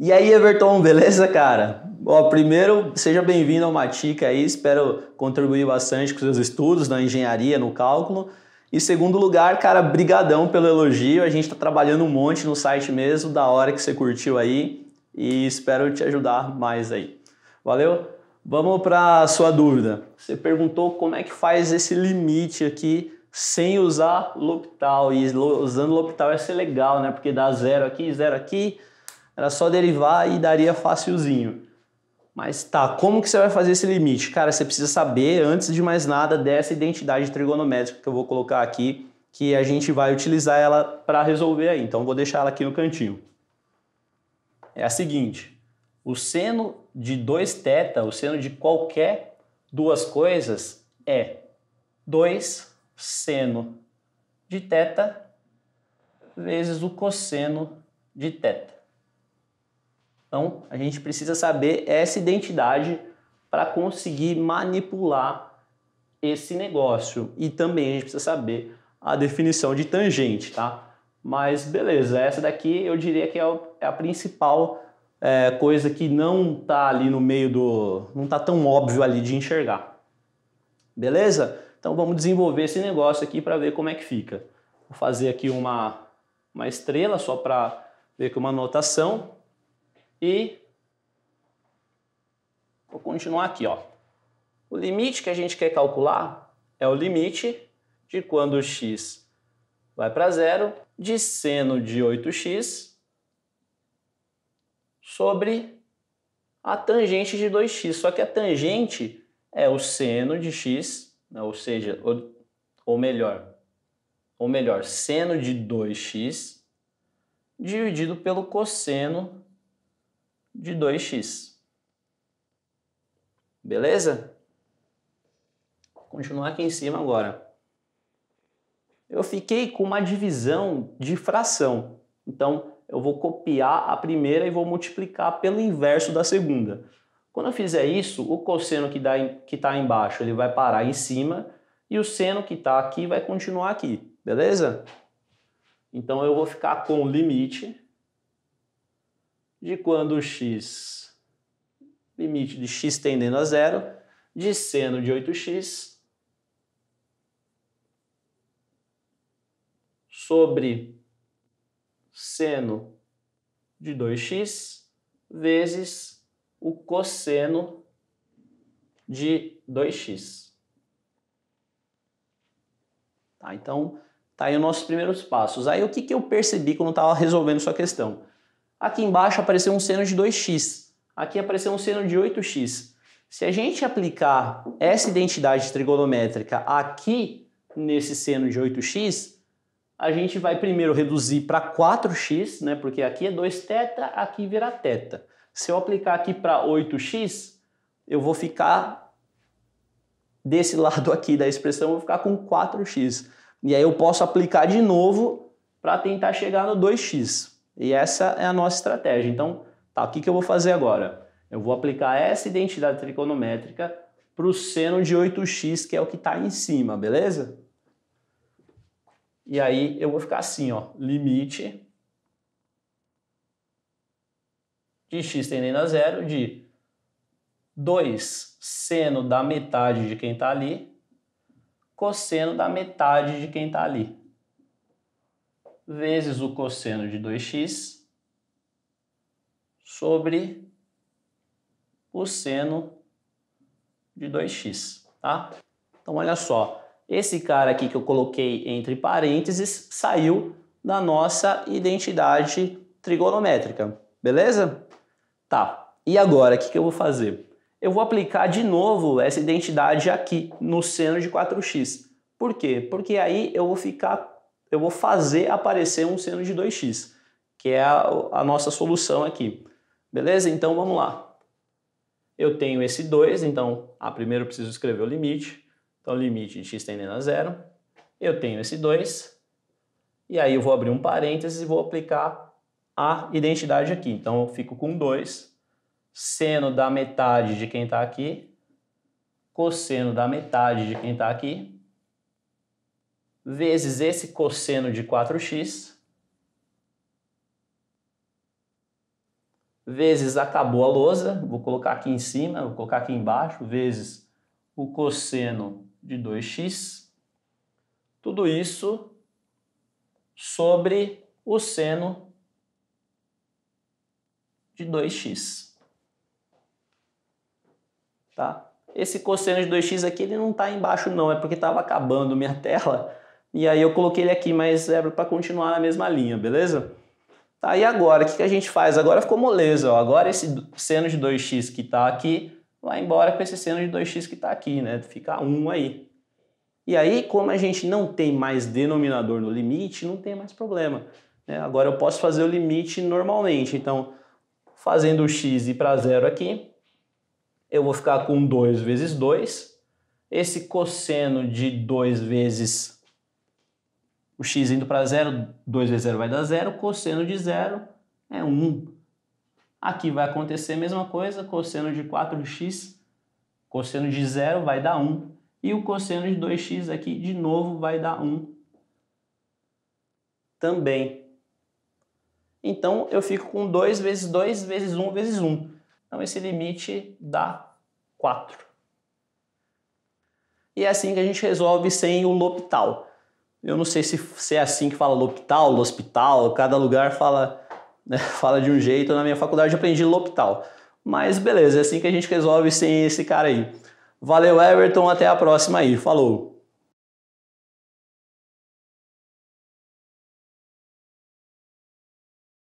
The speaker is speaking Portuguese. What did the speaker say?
E aí, Everton, beleza, cara? ó primeiro, seja bem-vindo ao Matica aí, espero contribuir bastante com seus estudos na engenharia, no cálculo. E segundo lugar, cara, brigadão pelo elogio, a gente tá trabalhando um monte no site mesmo, da hora que você curtiu aí, e espero te ajudar mais aí. Valeu? Vamos para sua dúvida. Você perguntou como é que faz esse limite aqui sem usar L'Hopital, e usando L'Hopital ia ser legal, né? Porque dá zero aqui, zero aqui, era só derivar e daria facilzinho. Mas tá, como que você vai fazer esse limite? Cara, você precisa saber, antes de mais nada, dessa identidade trigonométrica que eu vou colocar aqui, que a gente vai utilizar ela para resolver aí. Então vou deixar ela aqui no cantinho. É a seguinte, o seno de 2 θ, o seno de qualquer duas coisas é 2 seno de θ vezes o cosseno de θ. Então, a gente precisa saber essa identidade para conseguir manipular esse negócio. E também a gente precisa saber a definição de tangente, tá? Mas beleza, essa daqui eu diria que é, é a principal é, coisa que não está ali no meio do. não está tão óbvio ali de enxergar. Beleza? Então vamos desenvolver esse negócio aqui para ver como é que fica. Vou fazer aqui uma, uma estrela só para ver com uma anotação. E vou continuar aqui, ó. O limite que a gente quer calcular é o limite de quando x vai para zero de seno de 8x sobre a tangente de 2x. Só que a tangente é o seno de x, né, ou seja, ou, ou melhor, ou melhor, seno de 2x dividido pelo cosseno de 2x. Beleza? Vou continuar aqui em cima agora. Eu fiquei com uma divisão de fração. Então, eu vou copiar a primeira e vou multiplicar pelo inverso da segunda. Quando eu fizer isso, o cosseno que está embaixo ele vai parar em cima e o seno que está aqui vai continuar aqui, beleza? Então eu vou ficar com o limite de quando x, limite de x tendendo a zero, de seno de 8x sobre seno de 2x vezes o cosseno de 2x. Tá, então, tá aí os nossos primeiros passos. Aí o que, que eu percebi quando estava resolvendo sua questão? Aqui embaixo apareceu um seno de 2x. Aqui apareceu um seno de 8x. Se a gente aplicar essa identidade trigonométrica aqui nesse seno de 8x, a gente vai primeiro reduzir para 4x, né? Porque aqui é 2 teta, aqui vira teta. Se eu aplicar aqui para 8x, eu vou ficar desse lado aqui da expressão, eu vou ficar com 4x. E aí eu posso aplicar de novo para tentar chegar no 2x. E essa é a nossa estratégia. Então, tá, o que, que eu vou fazer agora? Eu vou aplicar essa identidade trigonométrica para o seno de 8x, que é o que está em cima, beleza? E aí eu vou ficar assim, ó, limite de x tendendo a zero de 2 seno da metade de quem está ali, cosseno da metade de quem está ali vezes o cosseno de 2x sobre o seno de 2x, tá? Então olha só, esse cara aqui que eu coloquei entre parênteses saiu da nossa identidade trigonométrica, beleza? Tá, e agora o que, que eu vou fazer? Eu vou aplicar de novo essa identidade aqui no seno de 4x. Por quê? Porque aí eu vou ficar eu vou fazer aparecer um seno de 2x, que é a, a nossa solução aqui. Beleza? Então vamos lá. Eu tenho esse 2, então a ah, primeiro eu preciso escrever o limite. Então limite de x tendendo a zero. Eu tenho esse 2, e aí eu vou abrir um parênteses e vou aplicar a identidade aqui. Então eu fico com 2, seno da metade de quem está aqui, cosseno da metade de quem está aqui, vezes esse cosseno de 4x, vezes acabou a lousa, vou colocar aqui em cima, vou colocar aqui embaixo, vezes o cosseno de 2x, tudo isso sobre o seno de 2x. Tá? Esse cosseno de 2x aqui ele não está embaixo não, é porque estava acabando minha tela, e aí eu coloquei ele aqui, mas é para continuar na mesma linha, beleza? Tá, e agora? O que, que a gente faz? Agora ficou moleza, ó. Agora esse seno de 2x que está aqui vai embora com esse seno de 2x que está aqui, né? Fica 1 aí. E aí, como a gente não tem mais denominador no limite, não tem mais problema. Né? Agora eu posso fazer o limite normalmente. Então, fazendo o x ir para zero aqui, eu vou ficar com 2 vezes 2. Esse cosseno de 2 vezes o x indo para zero, 2 vezes 0 vai dar zero. Cosseno de zero é 1. Um. Aqui vai acontecer a mesma coisa. Cosseno de 4x, cosseno de zero vai dar 1. Um. E o cosseno de 2x aqui, de novo, vai dar 1. Um. Também. Então, eu fico com 2 vezes 2 vezes 1 vezes 1. Então, esse limite dá 4. E é assim que a gente resolve sem o L'Hopital. Eu não sei se, se é assim que fala Loptal, Hospital, cada lugar fala, né, fala de um jeito. Na minha faculdade eu aprendi Loptal. Mas beleza, é assim que a gente resolve sem esse cara aí. Valeu, Everton, até a próxima aí. Falou!